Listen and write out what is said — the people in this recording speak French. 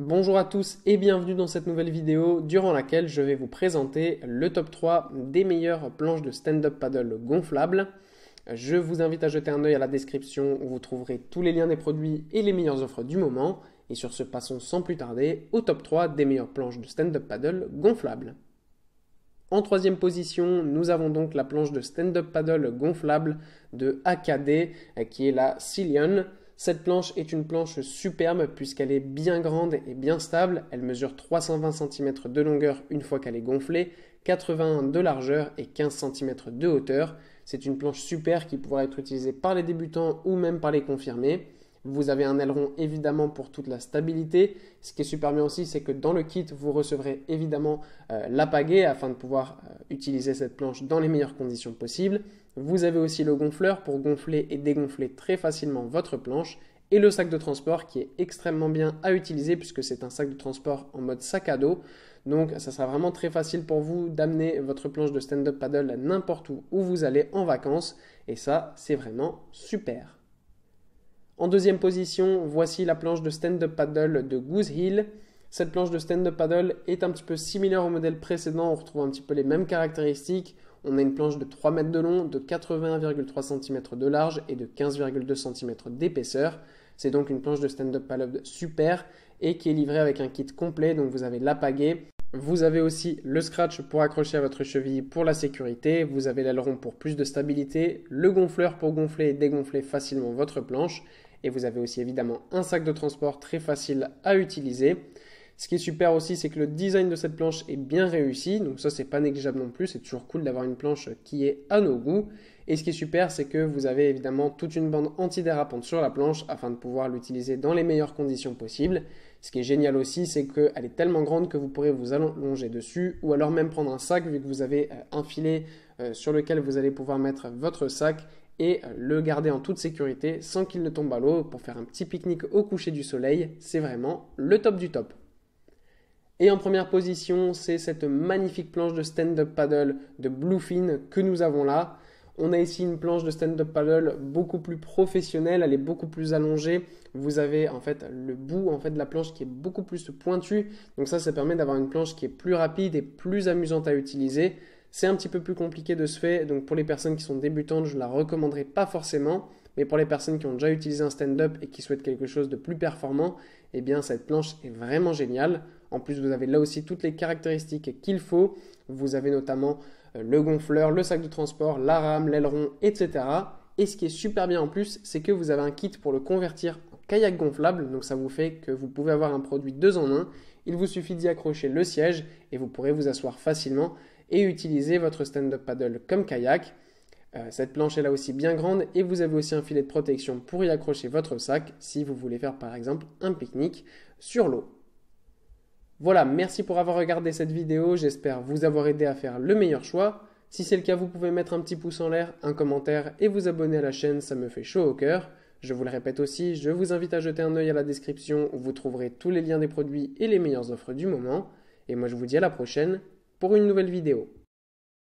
Bonjour à tous et bienvenue dans cette nouvelle vidéo durant laquelle je vais vous présenter le top 3 des meilleures planches de stand-up paddle gonflables. Je vous invite à jeter un œil à la description où vous trouverez tous les liens des produits et les meilleures offres du moment. Et sur ce, passons sans plus tarder au top 3 des meilleures planches de stand-up paddle gonflables. En troisième position, nous avons donc la planche de stand-up paddle gonflable de AKD qui est la Cillian. Cette planche est une planche superbe puisqu'elle est bien grande et bien stable. Elle mesure 320 cm de longueur une fois qu'elle est gonflée, 81 de largeur et 15 cm de hauteur. C'est une planche super qui pourra être utilisée par les débutants ou même par les confirmés. Vous avez un aileron évidemment pour toute la stabilité. Ce qui est super bien aussi, c'est que dans le kit, vous recevrez évidemment euh, la pagaie afin de pouvoir euh, utiliser cette planche dans les meilleures conditions possibles. Vous avez aussi le gonfleur pour gonfler et dégonfler très facilement votre planche et le sac de transport qui est extrêmement bien à utiliser puisque c'est un sac de transport en mode sac à dos. Donc ça sera vraiment très facile pour vous d'amener votre planche de stand-up paddle n'importe où où vous allez en vacances et ça c'est vraiment super. En deuxième position, voici la planche de stand-up paddle de Goose Hill. Cette planche de stand-up paddle est un petit peu similaire au modèle précédent, on retrouve un petit peu les mêmes caractéristiques, on a une planche de 3 mètres de long, de 81,3 cm de large et de 15,2 cm d'épaisseur. C'est donc une planche de stand-up paddle super et qui est livrée avec un kit complet. Donc vous avez la pagaie, vous avez aussi le scratch pour accrocher à votre cheville pour la sécurité, vous avez l'aileron pour plus de stabilité, le gonfleur pour gonfler et dégonfler facilement votre planche, et vous avez aussi évidemment un sac de transport très facile à utiliser. Ce qui est super aussi, c'est que le design de cette planche est bien réussi, donc ça c'est pas négligeable non plus, c'est toujours cool d'avoir une planche qui est à nos goûts. Et ce qui est super, c'est que vous avez évidemment toute une bande antidérapante sur la planche afin de pouvoir l'utiliser dans les meilleures conditions possibles. Ce qui est génial aussi, c'est qu'elle est tellement grande que vous pourrez vous allonger dessus ou alors même prendre un sac vu que vous avez euh, un filet euh, sur lequel vous allez pouvoir mettre votre sac et euh, le garder en toute sécurité sans qu'il ne tombe à l'eau pour faire un petit pique-nique au coucher du soleil. C'est vraiment le top du top. Et en première position, c'est cette magnifique planche de stand-up paddle de Bluefin que nous avons là. On a ici une planche de stand-up paddle beaucoup plus professionnelle, elle est beaucoup plus allongée. Vous avez en fait le bout en fait de la planche qui est beaucoup plus pointu. Donc ça, ça permet d'avoir une planche qui est plus rapide et plus amusante à utiliser. C'est un petit peu plus compliqué de ce fait, donc pour les personnes qui sont débutantes, je ne la recommanderai pas forcément. Mais pour les personnes qui ont déjà utilisé un stand-up et qui souhaitent quelque chose de plus performant, eh bien cette planche est vraiment géniale. En plus, vous avez là aussi toutes les caractéristiques qu'il faut. Vous avez notamment euh, le gonfleur, le sac de transport, la rame, l'aileron, etc. Et ce qui est super bien en plus, c'est que vous avez un kit pour le convertir en kayak gonflable. Donc ça vous fait que vous pouvez avoir un produit deux en un. Il vous suffit d'y accrocher le siège et vous pourrez vous asseoir facilement et utiliser votre stand-up paddle comme kayak. Euh, cette planche est là aussi bien grande et vous avez aussi un filet de protection pour y accrocher votre sac si vous voulez faire par exemple un pique-nique sur l'eau. Voilà, merci pour avoir regardé cette vidéo, j'espère vous avoir aidé à faire le meilleur choix. Si c'est le cas, vous pouvez mettre un petit pouce en l'air, un commentaire et vous abonner à la chaîne, ça me fait chaud au cœur. Je vous le répète aussi, je vous invite à jeter un œil à la description où vous trouverez tous les liens des produits et les meilleures offres du moment. Et moi je vous dis à la prochaine pour une nouvelle vidéo.